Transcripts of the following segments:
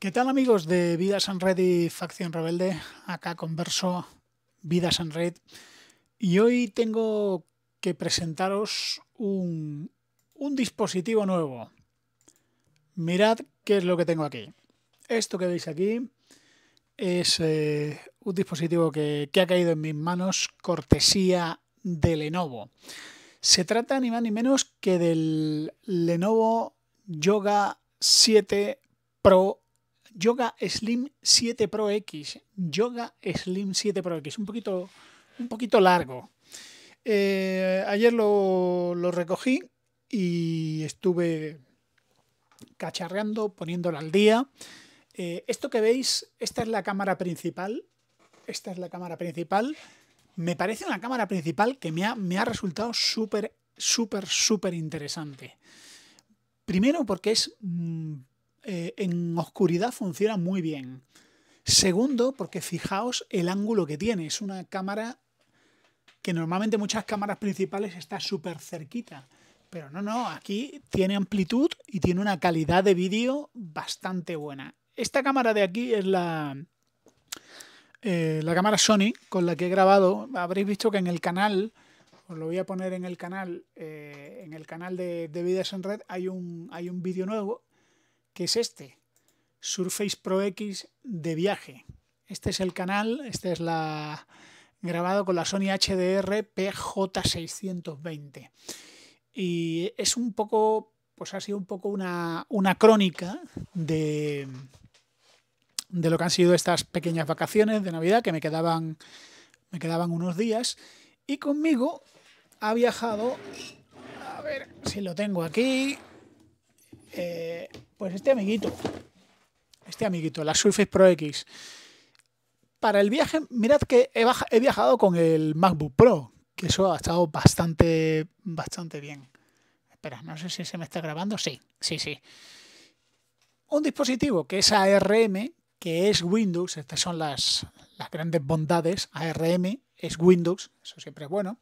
¿Qué tal amigos de Vidas en Red y Facción Rebelde? Acá converso Vidas en Red y hoy tengo que presentaros un, dispositivo nuevo. Mirad qué es lo que tengo aquí. Esto que veis aquí es eh, un dispositivo que, que ha caído en mis manos cortesía de Lenovo. Se trata ni más ni menos que del Lenovo Yoga 7 Pro Yoga Slim 7 Pro X. Yoga Slim 7 Pro X. Un poquito, un poquito largo. Eh, ayer lo, recogí y estuve cacharreando, poniéndolo al día. Eh, esto que veis, esta es la cámara principal. Esta es la cámara principal. Me parece una cámara principal que me ha, me ha resultado súper, súper, súper interesante. Primero porque es mm, eh, en oscuridad funciona muy bien. Segundo, porque fijaos el ángulo que tiene. Es una cámara que normalmente muchas cámaras principales está súper cerquita. Pero no, no, aquí tiene amplitud y tiene una calidad de vídeo bastante buena. Esta cámara de aquí es la, eh, la cámara Sony con la que he grabado. Habréis visto que en el canal, os lo voy a poner en el canal, eh, en el canal de, de Vidas en Red, hay un, hay un vídeo nuevo que es este, Surface Pro X de viaje. Este es el canal, este es la grabado con la Sony HDR PJ620. Y es un poco, pues ha sido un poco una, crónica de, de lo que han sido estas pequeñas vacaciones de Navidad que me quedaban, me quedaban unos días. Y conmigo ha viajado, a ver si lo tengo aquí, eh, pues este amiguito, este amiguito, la Surface Pro X. Para el viaje, mirad que he viajado con el MacBook Pro, que eso ha estado bastante, bastante bien. Espera, no sé si se me está grabando. Sí, sí, sí. Un dispositivo que es ARM, que es Windows, estas son las, las grandes bondades. ARM es Windows, eso siempre es bueno,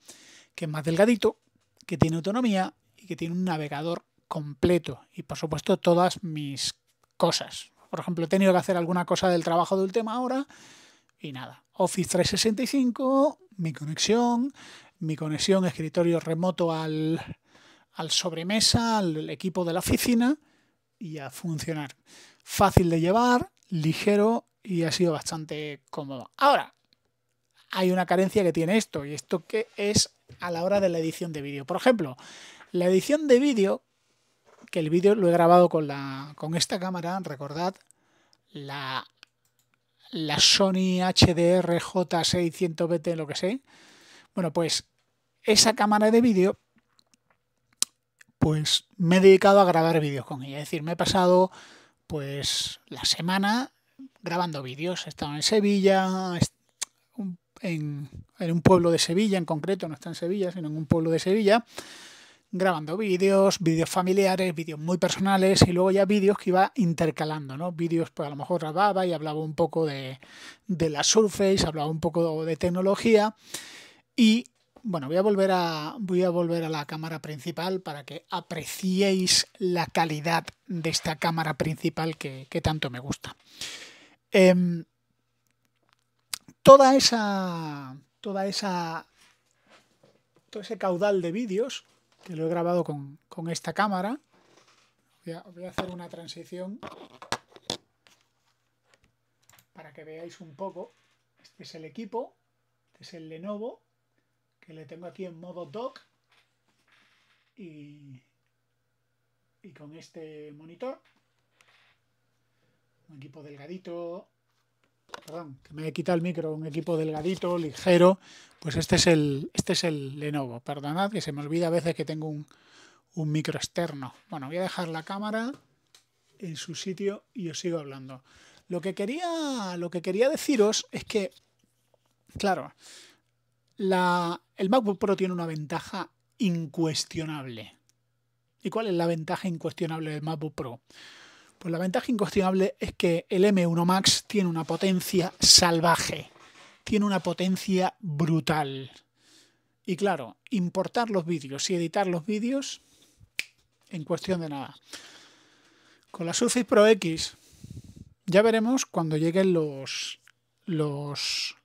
que es más delgadito, que tiene autonomía y que tiene un navegador completo y por supuesto todas mis cosas. Por ejemplo, he tenido que hacer alguna cosa del trabajo de última hora y nada. Office 365, mi conexión, mi conexión escritorio remoto al, al sobremesa, al equipo de la oficina y a funcionar. Fácil de llevar, ligero y ha sido bastante cómodo. Ahora, hay una carencia que tiene esto y esto que es a la hora de la edición de vídeo. Por ejemplo, la edición de vídeo que el vídeo lo he grabado con, la, con esta cámara, recordad, la, la Sony HDR J600BT, lo que sé. Bueno, pues esa cámara de vídeo, pues me he dedicado a grabar vídeos con ella. Es decir, me he pasado pues la semana grabando vídeos. He estado en Sevilla, en, en un pueblo de Sevilla en concreto, no está en Sevilla, sino en un pueblo de Sevilla grabando vídeos, vídeos familiares, vídeos muy personales y luego ya vídeos que iba intercalando, ¿no? Vídeos, pues a lo mejor grababa y hablaba un poco de, la Surface, hablaba un poco de tecnología y bueno, voy a volver a voy a volver a la cámara principal para que apreciéis la calidad de esta cámara principal que, tanto me gusta. Em, toda esa toda esa todo ese caudal de vídeos que lo he grabado con, esta cámara. Voy a, hacer una transición para que veáis un poco. Este es el equipo, este es el Lenovo, que le tengo aquí en modo dock y, y con este monitor. Un equipo delgadito, perdón, que me he quitado el micro, un equipo delgadito, ligero, pues este es el, este es el Lenovo. Perdonad que se me olvida a veces que tengo un, micro externo. Bueno, voy a dejar la cámara en su sitio y os sigo hablando. Lo que quería, lo que quería deciros es que, claro, el MacBook Pro tiene una ventaja incuestionable. ¿Y cuál es la ventaja incuestionable del MacBook Pro? Pues la ventaja incuestionable es que el M1 Max tiene una potencia salvaje, tiene una potencia brutal. Y claro, importar los vídeos y editar los vídeos en cuestión de nada. Con la Surface Pro X ya veremos cuando lleguen los, los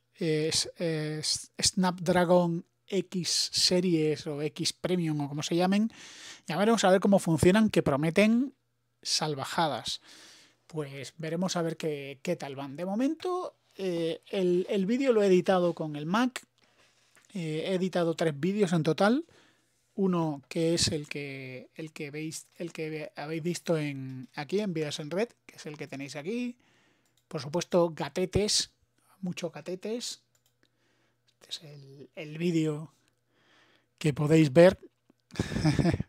Snapdragon X series o X Premium o como se llamen. Ya veremos a ver cómo funcionan, que prometen salvajadas. Pues veremos a ver qué, qué tal van. De momento, eh, el, vídeo lo he editado con el Mac. Eh, he editado tres vídeos en total. Uno que es el que, el que veis, el que habéis visto en, aquí en Vidas en Red, que es el que tenéis aquí. Por supuesto, gatetes, mucho gatetes. Este es el, el vídeo que podéis ver.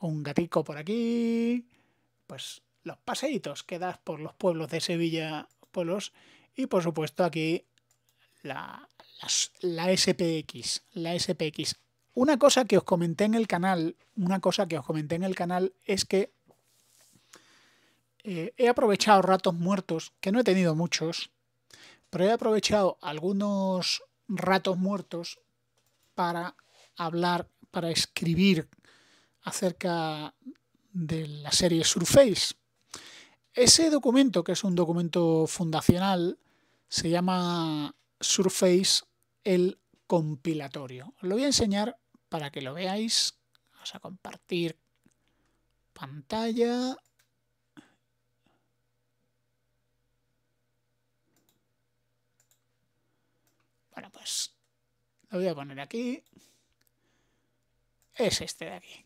Un gatico por aquí. Pues, los paseitos que das por los pueblos de Sevilla, polos y por supuesto aquí la, SPX, la SPX. Una cosa que os comenté en el canal, una cosa que os comenté en el canal es que eh, he aprovechado ratos muertos, que no he tenido muchos, pero he aprovechado algunos ratos muertos para hablar, para escribir acerca de la serie Surface. Ese documento, que es un documento fundacional, se llama Surface el compilatorio. Os lo voy a enseñar para que lo veáis. Vamos a compartir pantalla. Bueno, pues lo voy a poner aquí. Es este de aquí.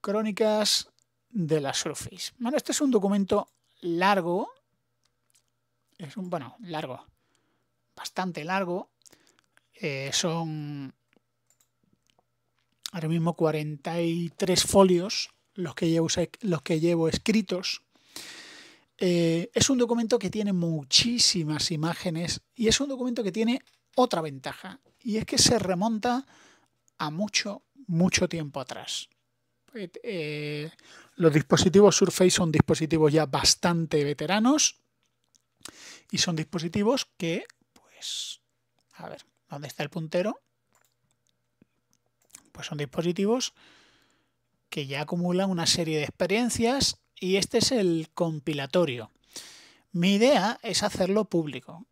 Crónicas de la Surface. Bueno, este es un documento largo. Es un, bueno, largo. Bastante largo. Eh, son ahora mismo 43 folios los que llevo, los que llevo escritos. Eh, es un documento que tiene muchísimas imágenes y es un documento que tiene otra ventaja y es que se remonta a mucho, mucho tiempo atrás. Pues, eh, los dispositivos Surface son dispositivos ya bastante veteranos y son dispositivos que, pues, a ver, ¿dónde está el puntero? Pues son dispositivos que ya acumulan una serie de experiencias y este es el compilatorio. Mi idea es hacerlo público.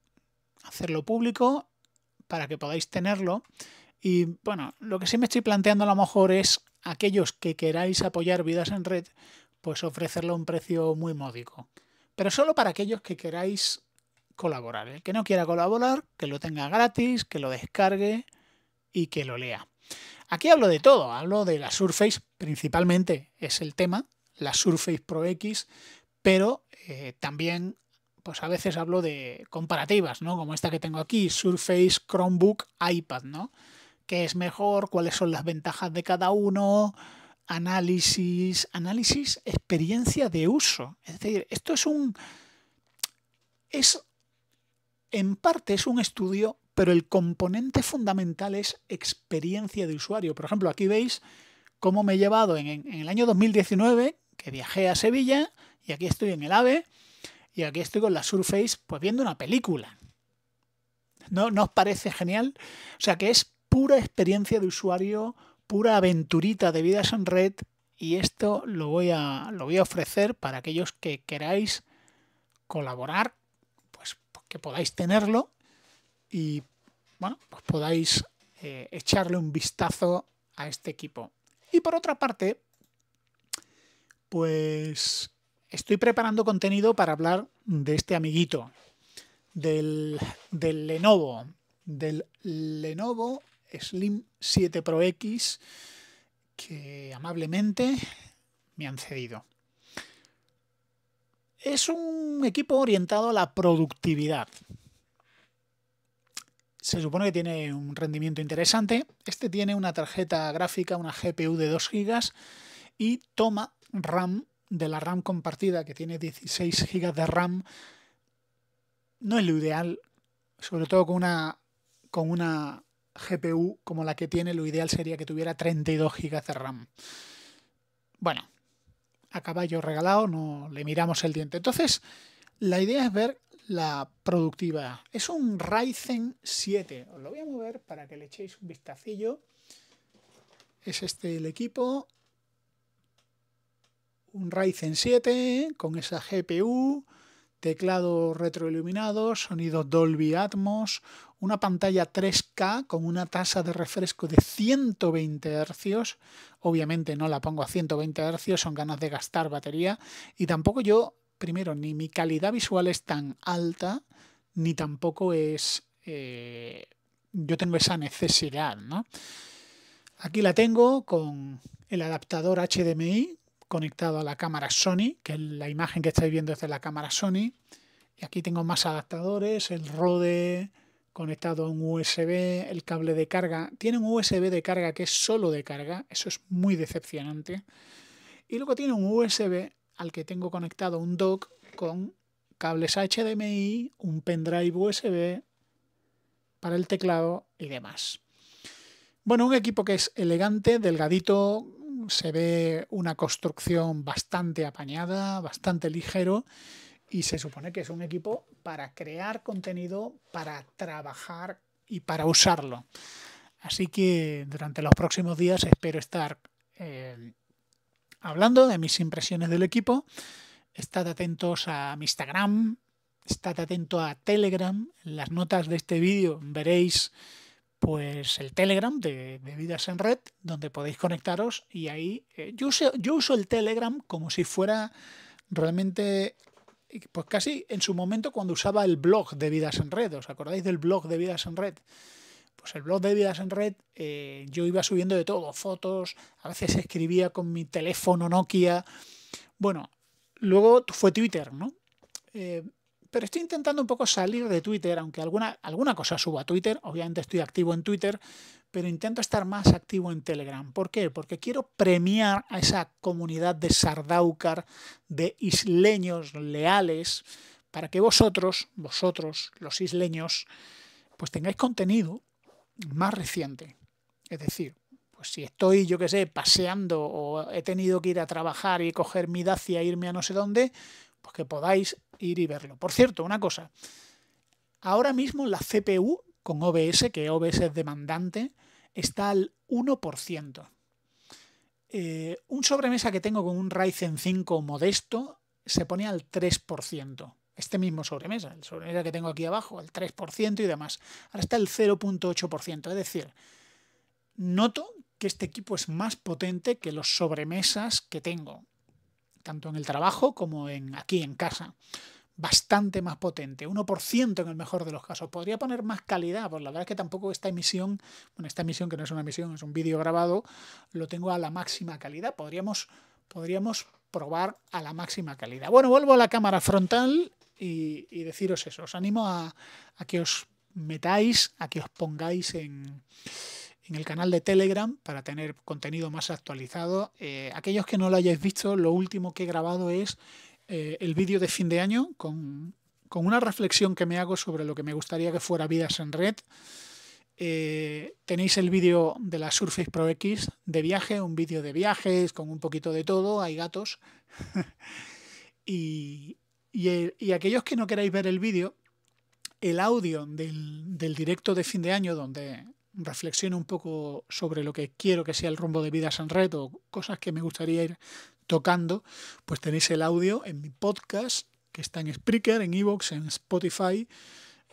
Hacerlo público para que podáis tenerlo. Y bueno, lo que sí me estoy planteando a lo mejor es aquellos que queráis apoyar Vidas en Red, pues ofrecerle un precio muy módico. Pero solo para aquellos que queráis colaborar. El ¿eh? que no quiera colaborar, que lo tenga gratis, que lo descargue y que lo lea. Aquí hablo de todo, hablo de la Surface principalmente, es el tema, la Surface Pro X, pero eh, también pues a veces hablo de comparativas, ¿no? Como esta que tengo aquí, Surface Chromebook iPad, ¿no? qué es mejor, cuáles son las ventajas de cada uno, análisis, análisis, experiencia de uso. Es decir, esto es un... Es, en parte es un estudio, pero el componente fundamental es experiencia de usuario. Por ejemplo, aquí veis cómo me he llevado en, el año 2019, que viajé a Sevilla, y aquí estoy en el AVE, y aquí estoy con la Surface, pues viendo una película. ¿No, ¿No os parece genial? O sea que es pura experiencia de usuario, pura aventurita de vidas en red y esto lo voy a, lo voy a ofrecer para aquellos que queráis colaborar, pues que podáis tenerlo y bueno, pues podáis eh, echarle un vistazo a este equipo. Y por otra parte, pues estoy preparando contenido para hablar de este amiguito, del, del Lenovo, del Lenovo Slim 7 Pro X que amablemente me han cedido. Es un equipo orientado a la productividad. Se supone que tiene un rendimiento interesante. Este tiene una tarjeta gráfica, una GPU de 2 GB y toma RAM de la RAM compartida que tiene 16 GB de RAM. No es lo ideal, sobre todo con una con una GPU como la que tiene, lo ideal sería que tuviera 32 GB de RAM. Bueno, a caballo regalado, no le miramos el diente. Entonces, la idea es ver la productiva. Es un Ryzen 7. Os lo voy a mover para que le echéis un vistacillo. Es este el equipo. Un Ryzen 7 con esa GPU, teclado retroiluminado, sonido Dolby Atmos, una pantalla 3K con una tasa de refresco de 120 Hz. Obviamente no la pongo a 120 Hz, son ganas de gastar batería. Y tampoco yo, primero, ni mi calidad visual es tan alta, ni tampoco es... Eh, yo tengo esa necesidad, ¿no? Aquí la tengo con el adaptador HDMI conectado a la cámara Sony, que la imagen que estáis viendo es de la cámara Sony. Y aquí tengo más adaptadores, el Rode conectado a un USB, el cable de carga. Tiene un USB de carga que es solo de carga, eso es muy decepcionante. Y luego tiene un USB al que tengo conectado un dock con cables HDMI, un pendrive USB para el teclado y demás. Bueno, un equipo que es elegante, delgadito, se ve una construcción bastante apañada, bastante ligero y se supone que es un equipo para crear contenido, para trabajar y para usarlo. Así que durante los próximos días espero estar eh, hablando de mis impresiones del equipo. Estad atentos a mi Instagram, estad atento a Telegram. En las notas de este vídeo veréis pues el Telegram de, Bebidas en Red, donde podéis conectaros y ahí eh, yo, yo uso el Telegram como si fuera realmente pues casi en su momento cuando usaba el blog de Vidas en Red. ¿Os acordáis del blog de Vidas en Red? Pues el blog de Vidas en Red eh, yo iba subiendo de todo, fotos, a veces escribía con mi teléfono Nokia. Bueno, luego fue Twitter, ¿no? Eh, pero estoy intentando un poco salir de Twitter, aunque alguna, alguna cosa suba a Twitter, obviamente estoy activo en Twitter, pero intento estar más activo en Telegram. ¿Por qué? Porque quiero premiar a esa comunidad de sardaucar, de isleños leales, para que vosotros, vosotros, los isleños, pues tengáis contenido más reciente. Es decir, pues si estoy, yo qué sé, paseando o he tenido que ir a trabajar y coger mi Dacia e irme a no sé dónde, pues que podáis ir y verlo. Por cierto, una cosa. Ahora mismo la CPU con OBS, que OBS es demandante, está al 1%. Eh, un sobremesa que tengo con un Ryzen 5 modesto se pone al 3%. Este mismo sobremesa, el sobremesa que tengo aquí abajo, al 3% y demás. Ahora está el 0.8%. Es decir, noto que este equipo es más potente que los sobremesas que tengo, tanto en el trabajo como en, aquí en casa bastante más potente, 1% en el mejor de los casos. Podría poner más calidad, pues la verdad es que tampoco esta emisión, bueno, esta emisión que no es una emisión, es un vídeo grabado, lo tengo a la máxima calidad. Podríamos, podríamos probar a la máxima calidad. Bueno, vuelvo a la cámara frontal y, deciros eso. Os animo a, que os metáis, a que os pongáis en, en el canal de Telegram para tener contenido más actualizado. Eh, aquellos que no lo hayáis visto, lo último que he grabado es eh, el vídeo de fin de año con, una reflexión que me hago sobre lo que me gustaría que fuera Vidas en Red. Eh, tenéis el vídeo de la Surface Pro X de viaje, un vídeo de viajes con un poquito de todo, hay gatos. Eh, y, aquellos que no queráis ver el vídeo, el audio del, del directo de fin de año donde reflexiono un poco sobre lo que quiero que sea el rumbo de Vidas en Red o cosas que me gustaría ir tocando, pues tenéis el audio en mi podcast, que está en Spreaker, en Evox, en Spotify,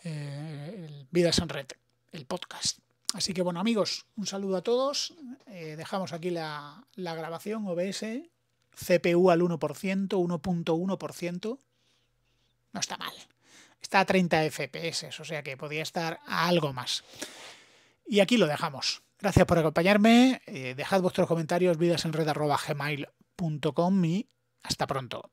eh, Vidas en Red, el podcast. Así que bueno amigos, un saludo a todos. Eh, dejamos aquí la, grabación OBS, CPU al 1%, 1.1%. No está mal. Está a 30 FPS, o sea que podría estar a algo más. Y aquí lo dejamos. Gracias por acompañarme. Eh, dejad vuestros comentarios, vidasenred@gmail. .com hasta pronto.